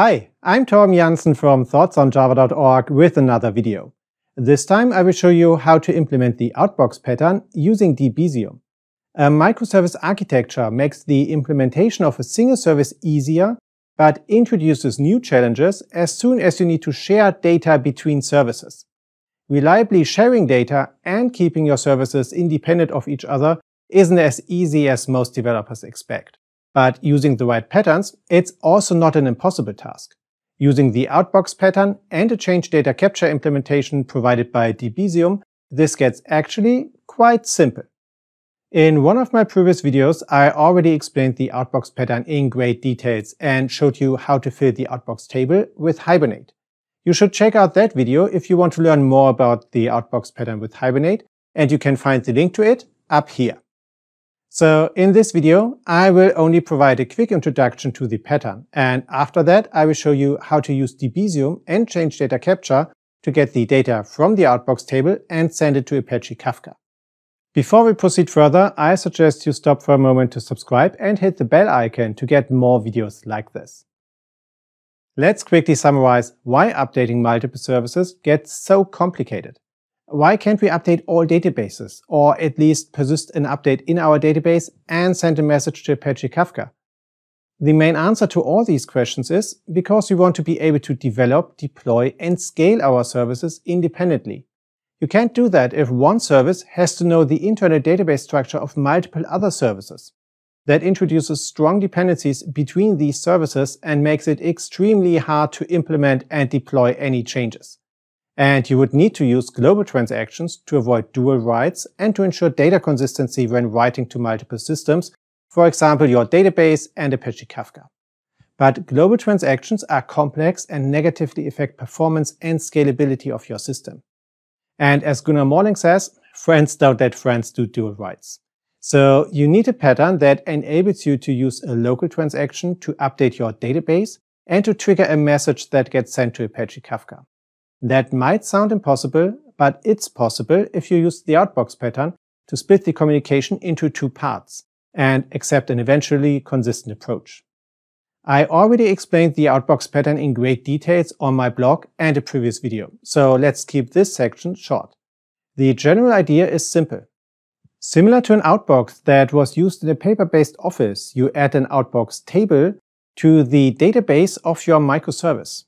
Hi, I'm Torben Janssen from thoughtsonjava.org with another video. This time I will show you how to implement the outbox pattern using Debezium. A microservice architecture makes the implementation of a single service easier, but introduces new challenges as soon as you need to share data between services. Reliably sharing data and keeping your services independent of each other isn't as easy as most developers expect. But using the right patterns, it's also not an impossible task. Using the outbox pattern and a change data capture implementation provided by Dbesium, this gets actually quite simple. In one of my previous videos, I already explained the outbox pattern in great details and showed you how to fill the outbox table with Hibernate. You should check out that video if you want to learn more about the outbox pattern with Hibernate, and you can find the link to it up here. So in this video, I will only provide a quick introduction to the pattern, and after that I will show you how to use Debezium and change data capture to get the data from the Outbox table and send it to Apache Kafka. Before we proceed further, I suggest you stop for a moment to subscribe and hit the bell icon to get more videos like this. Let's quickly summarize why updating multiple services gets so complicated. Why can't we update all databases, or at least persist an update in our database and send a message to Apache Kafka? The main answer to all these questions is because we want to be able to develop, deploy, and scale our services independently. You can't do that if one service has to know the internal database structure of multiple other services. That introduces strong dependencies between these services and makes it extremely hard to implement and deploy any changes and you would need to use global transactions to avoid dual writes and to ensure data consistency when writing to multiple systems, for example your database and Apache Kafka. But global transactions are complex and negatively affect performance and scalability of your system. And as Gunnar Morling says, friends don't that friends do dual writes. So you need a pattern that enables you to use a local transaction to update your database and to trigger a message that gets sent to Apache Kafka. That might sound impossible, but it's possible if you use the outbox pattern to split the communication into two parts and accept an eventually consistent approach. I already explained the outbox pattern in great details on my blog and a previous video, so let's keep this section short. The general idea is simple. Similar to an outbox that was used in a paper-based office, you add an outbox table to the database of your microservice.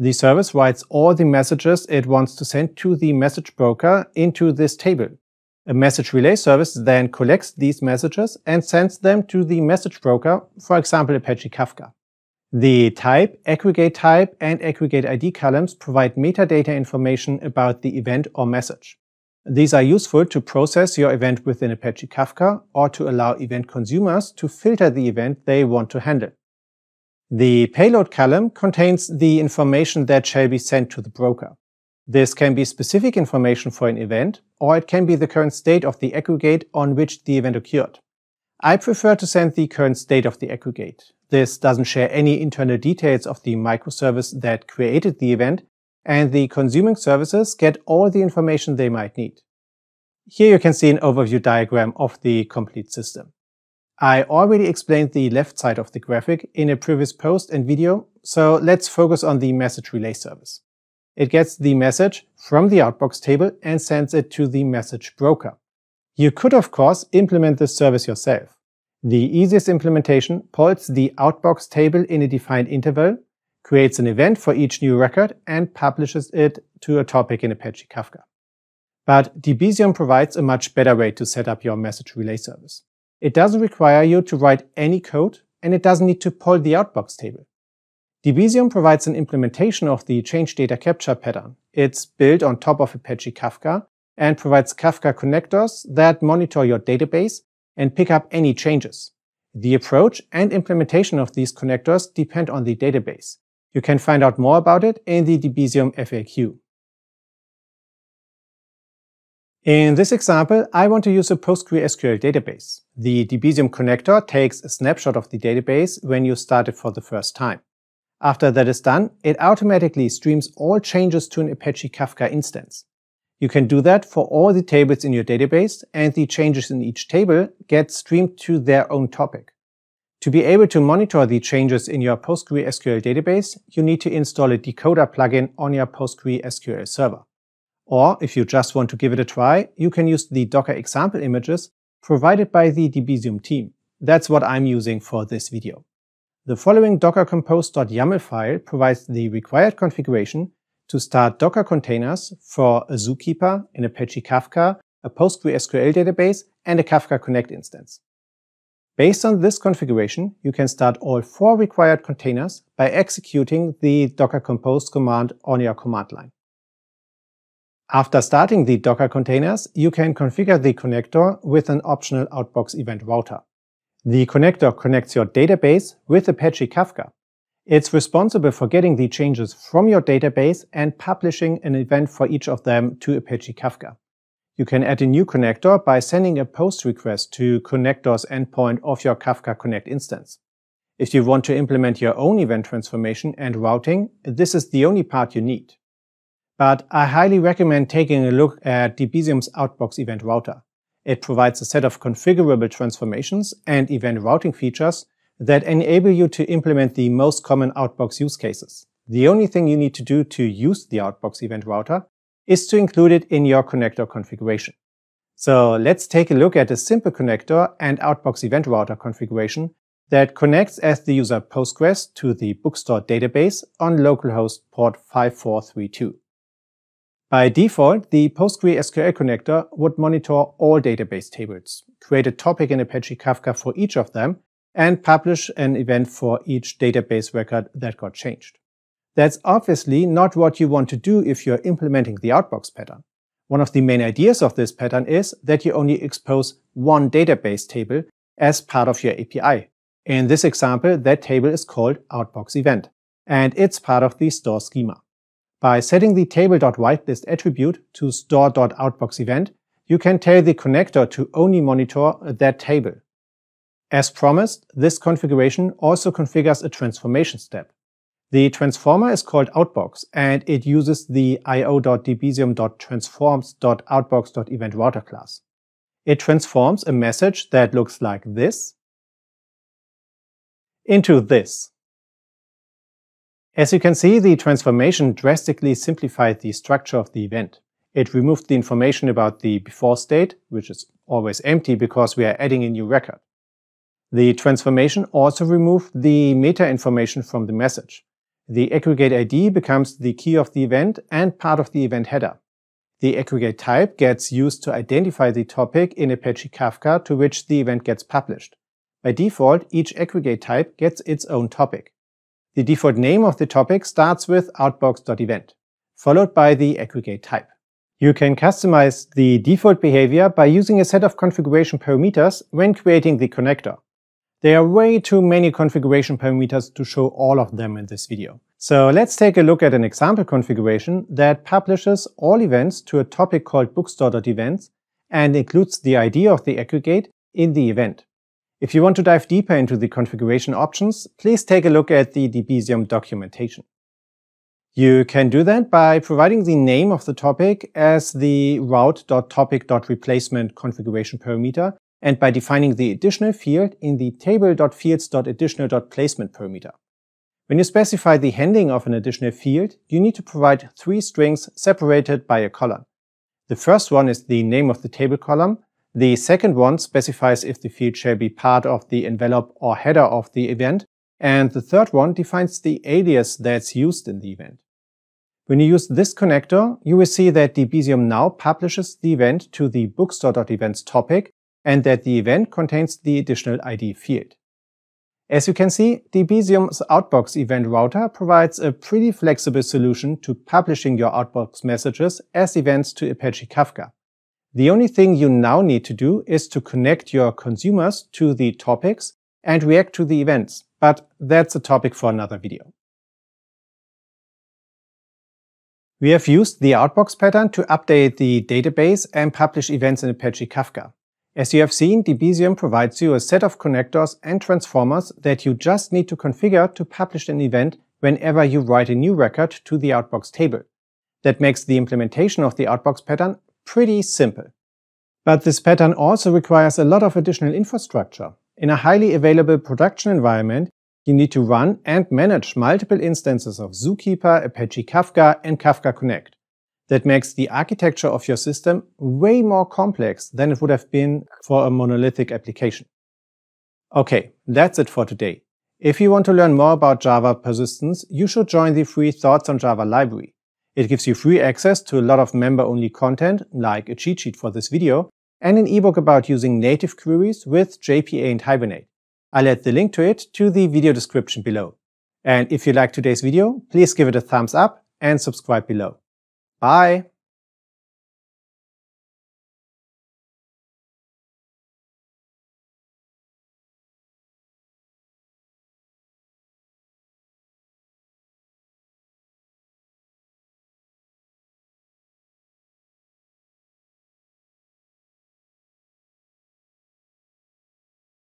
The service writes all the messages it wants to send to the message broker into this table. A message relay service then collects these messages and sends them to the message broker, for example Apache Kafka. The type, aggregate type, and aggregate ID columns provide metadata information about the event or message. These are useful to process your event within Apache Kafka or to allow event consumers to filter the event they want to handle. The payload column contains the information that shall be sent to the broker. This can be specific information for an event, or it can be the current state of the aggregate on which the event occurred. I prefer to send the current state of the aggregate. This doesn't share any internal details of the microservice that created the event, and the consuming services get all the information they might need. Here you can see an overview diagram of the complete system. I already explained the left side of the graphic in a previous post and video, so let's focus on the message relay service. It gets the message from the Outbox table and sends it to the message broker. You could, of course, implement this service yourself. The easiest implementation pulls the Outbox table in a defined interval, creates an event for each new record, and publishes it to a topic in Apache Kafka. But Debezium provides a much better way to set up your message relay service. It doesn't require you to write any code, and it doesn't need to pull the outbox table. Debezium provides an implementation of the change data capture pattern. It's built on top of Apache Kafka and provides Kafka connectors that monitor your database and pick up any changes. The approach and implementation of these connectors depend on the database. You can find out more about it in the Debezium FAQ. In this example, I want to use a PostgreSQL database. The Debezium connector takes a snapshot of the database when you start it for the first time. After that is done, it automatically streams all changes to an Apache Kafka instance. You can do that for all the tables in your database, and the changes in each table get streamed to their own topic. To be able to monitor the changes in your PostgreSQL database, you need to install a decoder plugin on your PostgreSQL server. Or if you just want to give it a try, you can use the Docker example images provided by the Debezium team. That's what I'm using for this video. The following docker compose.yaml file provides the required configuration to start Docker containers for a Zookeeper, an Apache Kafka, a PostgreSQL database, and a Kafka Connect instance. Based on this configuration, you can start all four required containers by executing the docker compose command on your command line. After starting the Docker containers, you can configure the connector with an optional Outbox event router. The connector connects your database with Apache Kafka. It's responsible for getting the changes from your database and publishing an event for each of them to Apache Kafka. You can add a new connector by sending a POST request to connector's endpoint of your Kafka Connect instance. If you want to implement your own event transformation and routing, this is the only part you need but I highly recommend taking a look at Debezium's Outbox event router. It provides a set of configurable transformations and event routing features that enable you to implement the most common Outbox use cases. The only thing you need to do to use the Outbox event router is to include it in your connector configuration. So let's take a look at a simple connector and Outbox event router configuration that connects as the user Postgres to the bookstore database on localhost port 5432. By default, the PostgreSQL connector would monitor all database tables, create a topic in Apache Kafka for each of them, and publish an event for each database record that got changed. That's obviously not what you want to do if you're implementing the outbox pattern. One of the main ideas of this pattern is that you only expose one database table as part of your API. In this example, that table is called outbox event, and it's part of the store schema. By setting the table.whitelist attribute to store.outboxEvent, event, you can tell the connector to only monitor that table. As promised, this configuration also configures a transformation step. The transformer is called outbox and it uses the io.dbesium.transforms.outbox.eventRouter class. It transforms a message that looks like this into this. As you can see, the transformation drastically simplified the structure of the event. It removed the information about the before state, which is always empty because we are adding a new record. The transformation also removed the meta information from the message. The aggregate ID becomes the key of the event and part of the event header. The aggregate type gets used to identify the topic in Apache Kafka to which the event gets published. By default, each aggregate type gets its own topic. The default name of the topic starts with outbox.event, followed by the aggregate type. You can customize the default behavior by using a set of configuration parameters when creating the connector. There are way too many configuration parameters to show all of them in this video. So let's take a look at an example configuration that publishes all events to a topic called bookstore.events and includes the ID of the aggregate in the event. If you want to dive deeper into the configuration options, please take a look at the Debezium documentation. You can do that by providing the name of the topic as the route.topic.replacement configuration parameter and by defining the additional field in the table.fields.additional.placement parameter. When you specify the handling of an additional field, you need to provide three strings separated by a column. The first one is the name of the table column, the second one specifies if the field shall be part of the envelope or header of the event, and the third one defines the alias that's used in the event. When you use this connector, you will see that Debezium now publishes the event to the bookstore.events topic and that the event contains the additional ID field. As you can see, Debezium's Outbox event router provides a pretty flexible solution to publishing your Outbox messages as events to Apache Kafka. The only thing you now need to do is to connect your consumers to the topics and react to the events, but that's a topic for another video. We have used the Outbox pattern to update the database and publish events in Apache Kafka. As you have seen, Debezium provides you a set of connectors and transformers that you just need to configure to publish an event whenever you write a new record to the Outbox table. That makes the implementation of the Outbox pattern pretty simple. But this pattern also requires a lot of additional infrastructure. In a highly available production environment, you need to run and manage multiple instances of Zookeeper, Apache Kafka, and Kafka Connect. That makes the architecture of your system way more complex than it would have been for a monolithic application. Okay, that's it for today. If you want to learn more about Java persistence, you should join the free Thoughts on Java library. It gives you free access to a lot of member-only content, like a cheat sheet for this video, and an ebook about using native queries with JPA and Hibernate. I'll add the link to it to the video description below. And if you liked today's video, please give it a thumbs up and subscribe below. Bye!